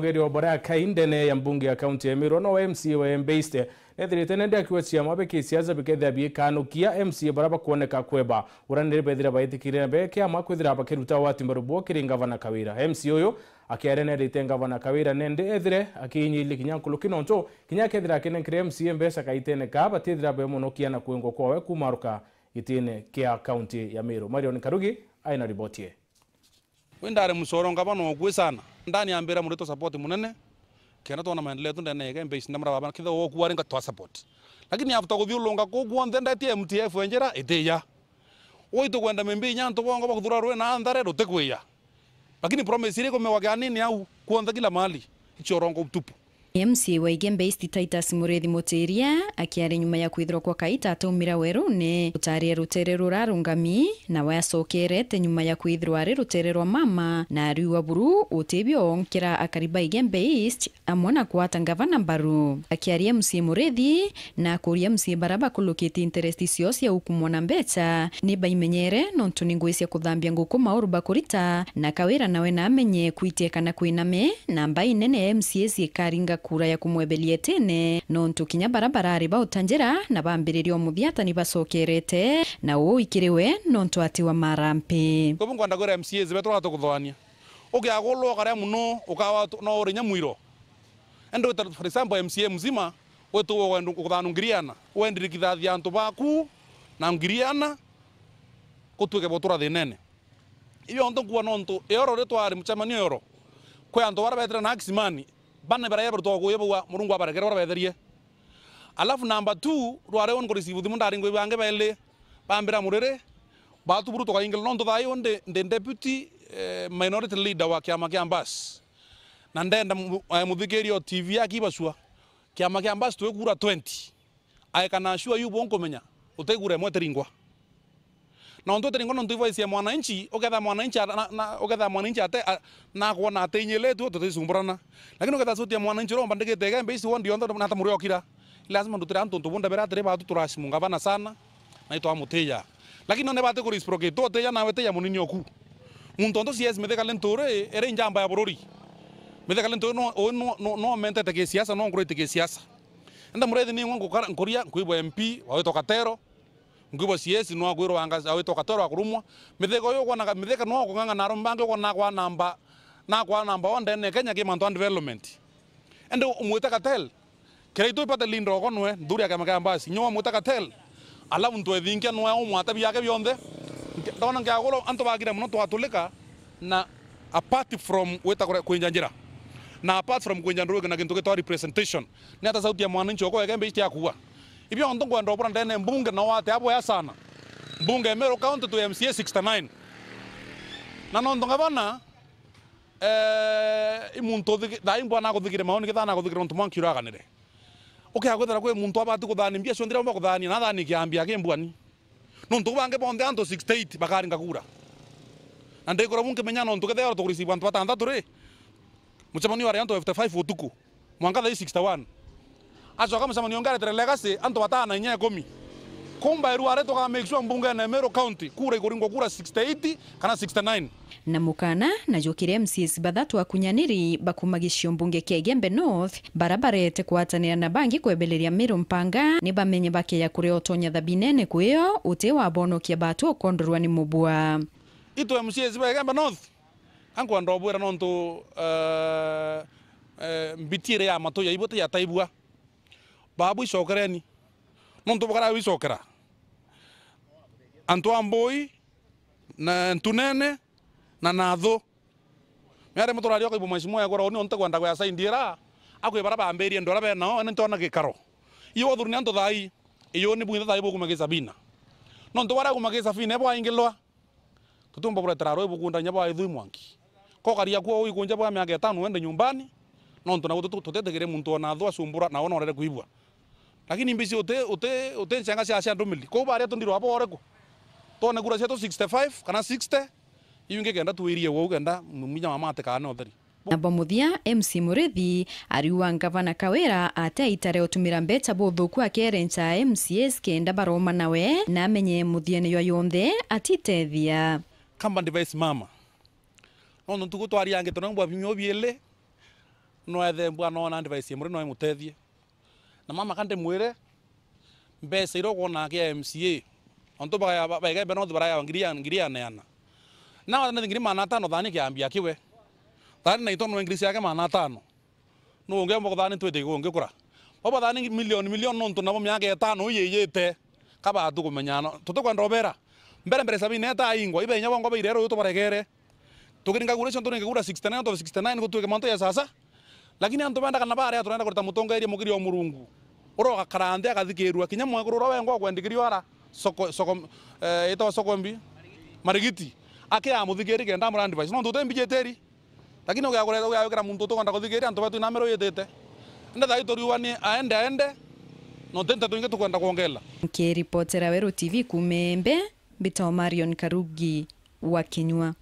Mungeri wa kainde ne ya mbunge ya kaunti ya Emiri no MC wa Embeste nethirite nende akiwecia mabe kisiasa bikethabie kanukia MC baraba kuoneka kweba uranire bethira baitikire mbe kiama kwithira bakiruta wati marubuo kiri ngavana kawira MC uyu akiare nendite ngavana kawira nende ethire akiinyili kinya nkulu kinonto kinya kethira akenenkire MC mbesa kaiteneka batithira be muno kiana kwingwo kwawe kumaruka gitine kia kaunti ya Meru Marion Karugi aina ribotie windare musoronga bano sana ndani ambera mbira mureto support munene kena tona maendeleo tu ndene yake mbesi ndamra baba kitha wo kuware nga twa support lakini after go vyulonga ko gwon guonde ti MTF wenjera eteya oito kwenda membi nyanto bongo bakuthura ruwe na andare kuya lakini promise ile ko mewagani ni au kuonza kila mali ichorongo tupu MCA wa Igembe East Titus Murethi Mutiria akiari nyuma ya kwithirwa kwa Kaita ataumira werune utarie rutere rurarungami na wacokerete nyuma ya kwithirwa ari rutere rwa mama na riwa buru utibio onkira akariba Igembe East na kuata ngavana mbaru akiaria MCA Murethi na kuria MCA Baraba kulukite interesti ciose ya ukumwona mbeca ni baimenyere nontu ni cia kuthambia nguku mauru bakurita na kawira nawe na amenye kwitie kana kwiname na mbai nene MCA ciikaringa kura ya kumwebelia tene nontu kinya barabara ari bautanjira na bambiririo muthiatani basokerete na uu ikiriwe nontu ati wa marampi kobungwa ndagora MCAs kuthwania tukuthwania ugiagulwo karia muno ukawa no urinya mwiro endo for example MCA mzima wetu wendu kuthanu ngiriana wendire kithathi antu baku na ngiriana kutuke botura thinene ibyo ndo kuwa nontu eoro retwa ari mucemanio eoro kwa ndo baria na akisimani bana bara yebar to go yebo wa murun gwa bara gerwa be dariye alafu namba 2 ruare on gorisi budi mundari ngwe bange bele bambira murere batu buru to ka ingel nondo dai onde nde deputy eh, minority leader wa kiama kia ambas na ndenda eh, muthikirio tv yaki basua kiama kia ambas kura 20 aikana shua yubo bonko menya utegure ringwa na ndu tiri ngono ndu voice ya mwananchi ugetha mwananchi na ugetha mwananchi ate na kuona ate nyeletu tutisumburana lakini ugetha suti ya mwananchi ro mbandike tega mbisi wondi ondo na ta muri okira lazima ndu tiri antu ndu bunda bera tiri batu turashimunga bana sana na itwa muteja lakini none bate ku reciprocate tu teja nawe teja munini oku muntu ondo sies de lenture ere njamba ya bururi metheka lenture no no no, no mente te ke siasa no ngurite ke siasa enda murethi ni ngongo ngwa ngukoria nkuibwa MP wa wawe tokatero ngwibo cs no akwirwo anga awitwo katorwa kurumwa mitheko yo kwana mitheka no kunganga naro mbange kwana kwa namba na kwa namba onde ne Kenya ki mantu development ende umwita katel kira itu ipate lindo konwe nduri akama kaya basi nyo umwita katel ala mtu thinkia no umwata byake byonde ndona nga ngagolo antu bagira muno twatulika na apart from weta kuinja njira na apart from kuinja nduru na kintu kitwa representation ne ata sauti ya mwananchi okoege mbe itia kuwa ibyo onto kwenda opura ndene mbunge no wate aboya sana mbunge emero kaunti tu MCA 69 na nonto ngabana eh imuntu thai mbwana guthigire maoni githana guthigire onto mwankiraganire ukiagwethera kwi muntu abati guthania mbia cionthira uma guthania na thani kiambia kimbwani nontu bange bonthe anto 68 bakaringa kura na ndikora bunkimenya nontu gethera tukuricibu antu batanthatu ri mucemanio wari antu 5 utuku mwanga thai 61 acoka musema niongere tere legacy antu batana inya komi kumba iru are tukaga make sure mbunge na Meru county kura igoringo kura 68 kana 69 na mukana na jokire MCs bathatu akunyaniri bakumagishio mbunge Kegembe Igembe North barabarete kuatania na bangi kuebeleria Meru mpanga ni bamenye bake ya kure otonya thabinene kwiyo uti wa bonokia batu okondorwa ni mubua ito MCs ba Kegembe North ankwandobwira nontu uh, eh, uh, eh, mbitire ya matuya ibote ya taibua babu isokere icokereni nontu bukara bicokera antu a mbui na ntunene na nathu miare muturari okaibu mheshimiwa egora uni onte kwenda gwacaidiera akwä bara bambirie andå arä benao ene ntona gä karo iyo wathuri antå thai iyo nä buitha thai boguma gä cabina no ntå bara guma gä cabina ebwaingä lwa tå tumba bå roi bugunda nya bwa ithui mwanki kogaria kuo uikunja bwa mä aka etano ende nyumbani no ntå naguo tå tetä gä re må ntå ona thå acumbå ra na ona å rere kuibua lakini mbisi uti uti uti nchanga si asia ndumili kuu baria tundirwa abo to na kura cietu 65 kana 60 iungi genda twirie wou kenda muminya mama atika kana otheri na muthia mc murithi ariwa ngavana kawera ate itare otumira mbeta mbeca kwa kerencha mcs kenda baroma nawe na amenye muthia niyo yonthe atitethia kamba device mama nontu tugu twariangi tuna mbwa bimyo biele noethe mbwa no na device mure no mutethie na mama kande mwire mbeca irogwo na kia MCA onto bagaya bagaya beno ya ngiria ngiria neana na wa na ngiria mana tano thani ambia kiwe thani na itono ngiria ciake mana tano no unge mbo thani twete gunge kura obo thani million million no na mo tano ye ntu nabo myaka etano yeyete kaba tu kumenyana kwa ndobera mbere mbere sabini eta ingwa ibe nyabo ngobe irero yoto baregere tukiringa gure chonto ninga gura 69 out of 69 ke manto ya sasa lakini antu benda kana bare atunaenda kurita mutonga iri mugiri wa murungu uroga karande agathikirwa kinya mwaguru ro wengo gwendigirio ara soko soko eh ito soko mbi marigiti ake amuthigiri genda murandi basi no ndute mbijeteri lakini ugagura ugagura muntu to tukonda kuthigiri antu batu namero yetete nda thai turiwani aende aende no tenta tuinge tukwenda kuongela reporter Weru TV kumembe Bito Marion Karugi wa Kinyua